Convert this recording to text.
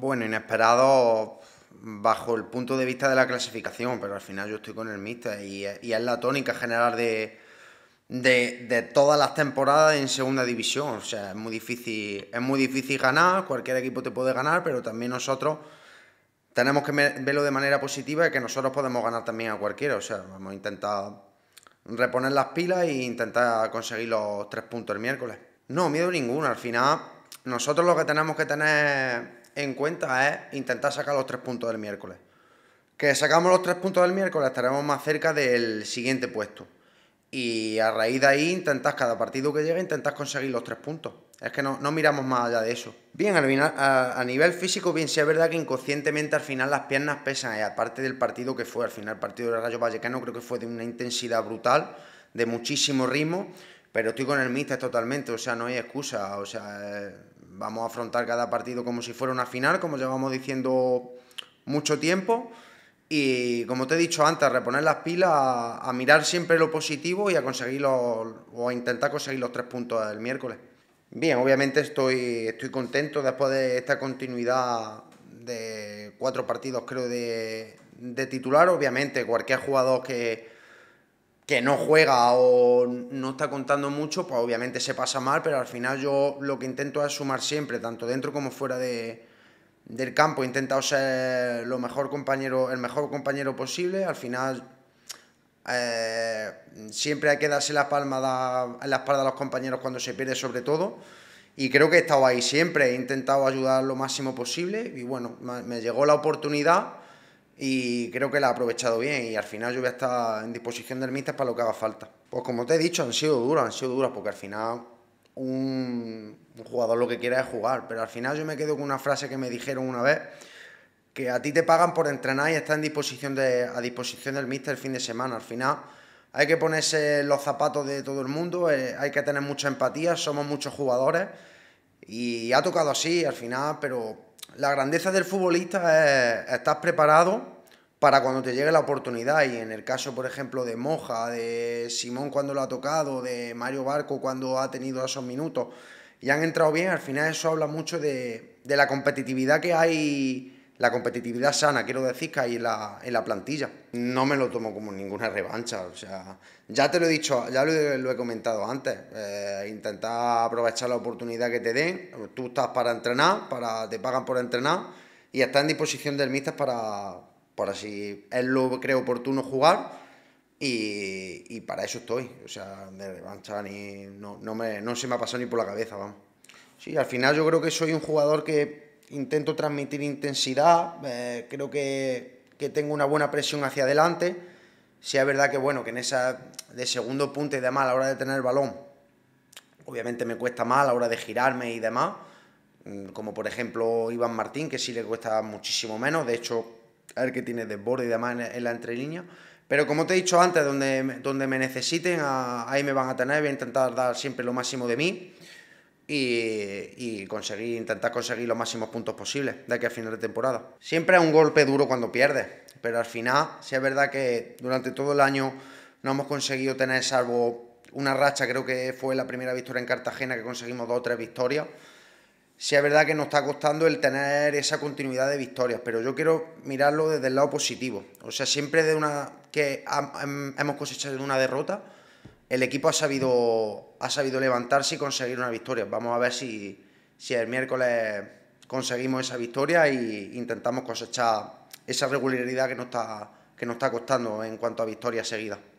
Bueno, inesperado bajo el punto de vista de la clasificación, pero al final yo estoy con el Mister y, es la tónica general de, todas las temporadas en segunda división. O sea, es muy difícil, es muy difícil ganar, cualquier equipo te puede ganar, pero también nosotros tenemos que verlo de manera positiva y que nosotros podemos ganar también a cualquiera. O sea, vamos a intentar reponer las pilas e intentar conseguir los tres puntos el miércoles. No, miedo ninguno. Al final, nosotros lo que tenemos que tener en cuenta es intentar sacar los tres puntos del miércoles. Que sacamos los tres puntos del miércoles estaremos más cerca del siguiente puesto. Y a raíz de ahí intentas cada partido que llegue, intentas conseguir los tres puntos. Es que no, no miramos más allá de eso. Bien, a, nivel físico, bien, sí es verdad que inconscientemente al final las piernas pesan. Y eh, aparte del partido que fue, al final el partido del Rayo Vallecano creo que fue de una intensidad brutal, de muchísimo ritmo. Pero estoy con el míster totalmente, o sea, no hay excusa. O sea, eh, vamos a afrontar cada partido como si fuera una final, como llevamos diciendo mucho tiempo. Y como te he dicho antes, reponer las pilas, a, mirar siempre lo positivo y a conseguir o a intentar conseguir los tres puntos del miércoles. Bien, obviamente estoy, estoy contento después de esta continuidad de cuatro partidos, creo, de, de titular. Obviamente, cualquier jugador que, que no juega o no está contando mucho, pues obviamente se pasa mal, pero al final yo lo que intento es sumar siempre, tanto dentro como fuera de, del campo. He intentado ser lo mejor compañero, el mejor compañero posible. Al final eh, siempre hay que darse la palma en la espalda a los compañeros cuando se pierde, sobre todo. Y creo que he estado ahí siempre, he intentado ayudar lo máximo posible y bueno, me llegó la oportunidad y creo que la ha aprovechado bien y al final yo voy a estar en disposición del míster para lo que haga falta. Pues como te he dicho, han sido duras, han sido duras porque al final un, jugador lo que quiere es jugar, pero al final yo me quedo con una frase que me dijeron una vez que a ti te pagan por entrenar y estar en disposición de, a disposición del míster el fin de semana. Al final hay que ponerse los zapatos de todo el mundo, eh, hay que tener mucha empatía, somos muchos jugadores y ha tocado así al final, pero la grandeza del futbolista es estar preparado para cuando te llegue la oportunidad. Y en el caso, por ejemplo, de Moja, de Simón cuando lo ha tocado, de Mario Barco cuando ha tenido esos minutos y han entrado bien, al final eso habla mucho de, de la competitividad que hay la competitividad sana, quiero decir, que hay en la, en la plantilla. No me lo tomo como ninguna revancha, o sea, ya te lo he dicho, ya lo, he comentado antes, eh, intentar aprovechar la oportunidad que te den, tú estás para entrenar, para te pagan por entrenar y estás en disposición del míster para, para si él lo cree oportuno jugar y, para eso estoy, o sea, de revancha ni, no, no se me ha pasado ni por la cabeza, vamos. Sí, al final yo creo que soy un jugador que intento transmitir intensidad, eh, creo que, tengo una buena presión hacia adelante. Si es verdad que bueno, que en esa de segundo punto y demás, a la hora de tener el balón, obviamente me cuesta más a la hora de girarme y demás, mm, como por ejemplo Iván Martín, que sí le cuesta muchísimo menos, de hecho, a ver que tiene desborde y demás en, la entrelínea. Pero como te he dicho antes, donde, donde me necesiten, ahí me van a tener, voy a intentar dar siempre lo máximo de mí y, conseguir, intentar conseguir los máximos puntos posibles de aquí al final de temporada. Siempre es un golpe duro cuando pierdes, pero al final, si es verdad que durante todo el año no hemos conseguido tener, salvo una racha, creo que fue la primera victoria en Cartagena, que conseguimos dos o tres victorias. Si es verdad que nos está costando el tener esa continuidad de victorias, pero yo quiero mirarlo desde el lado positivo. O sea, siempre de una que hemos cosechado una derrota, el equipo ha sabido, ha sabido levantarse y conseguir una victoria. Vamos a ver si, si el miércoles conseguimos esa victoria e intentamos cosechar esa regularidad que nos está, que nos está costando en cuanto a victorias seguidas.